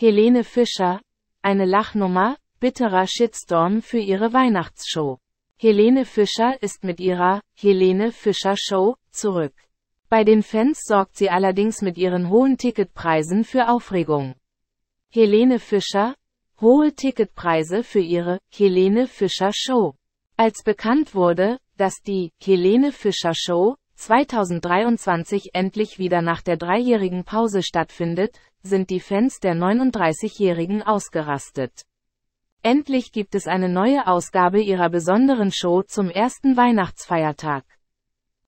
Helene Fischer, eine Lachnummer, bitterer Shitstorm für ihre Weihnachtsshow. Helene Fischer ist mit ihrer Helene Fischer Show zurück. Bei den Fans sorgt sie allerdings mit ihren hohen Ticketpreisen für Aufregung. Helene Fischer, hohe Ticketpreise für ihre Helene Fischer Show. Als bekannt wurde, dass die Helene Fischer Show 2023 endlich wieder nach der dreijährigen Pause stattfindet, sind die Fans der 39-Jährigen ausgerastet. Endlich gibt es eine neue Ausgabe ihrer besonderen Show zum ersten Weihnachtsfeiertag.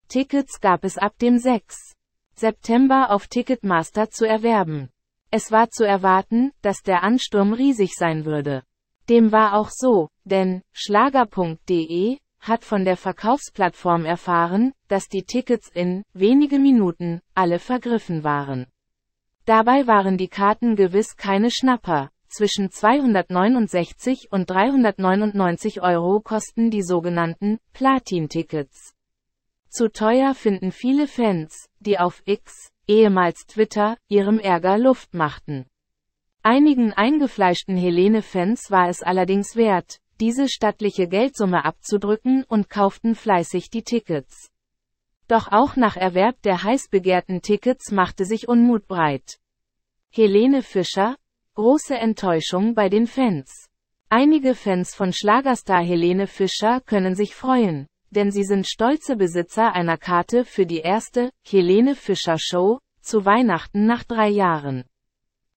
Tickets gab es ab dem 6. September auf Ticketmaster zu erwerben. Es war zu erwarten, dass der Ansturm riesig sein würde. Dem war auch so, denn schlager.de hat von der Verkaufsplattform erfahren, dass die Tickets in wenige Minuten alle vergriffen waren. Dabei waren die Karten gewiss keine Schnapper. Zwischen 269 und 399 Euro kosten die sogenannten Platin-Tickets. Zu teuer finden viele Fans, die auf X, ehemals Twitter, ihrem Ärger Luft machten. Einigen eingefleischten Helene-Fans war es allerdings wert, diese stattliche Geldsumme abzudrücken und kauften fleißig die Tickets. Doch auch nach Erwerb der heiß begehrten Tickets machte sich Unmut breit. Helene Fischer, große Enttäuschung bei den Fans. Einige Fans von Schlagerstar Helene Fischer können sich freuen, denn sie sind stolze Besitzer einer Karte für die erste Helene Fischer Show zu Weihnachten nach drei Jahren.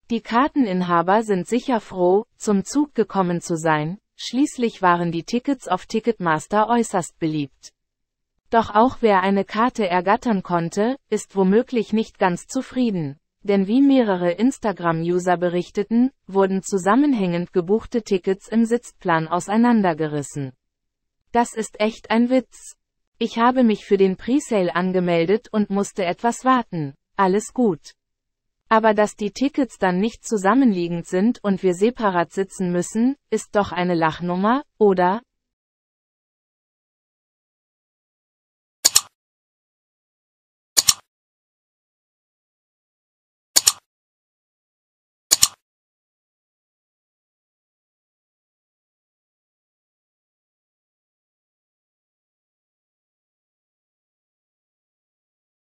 Die Karteninhaber sind sicher froh, zum Zug gekommen zu sein, Schließlich waren die Tickets auf Ticketmaster äußerst beliebt. Doch auch wer eine Karte ergattern konnte, ist womöglich nicht ganz zufrieden. Denn wie mehrere Instagram-User berichteten, wurden zusammenhängend gebuchte Tickets im Sitzplan auseinandergerissen. Das ist echt ein Witz. Ich habe mich für den Presale angemeldet und musste etwas warten. Alles gut. Aber dass die Tickets dann nicht zusammenliegend sind und wir separat sitzen müssen, ist doch eine Lachnummer, oder?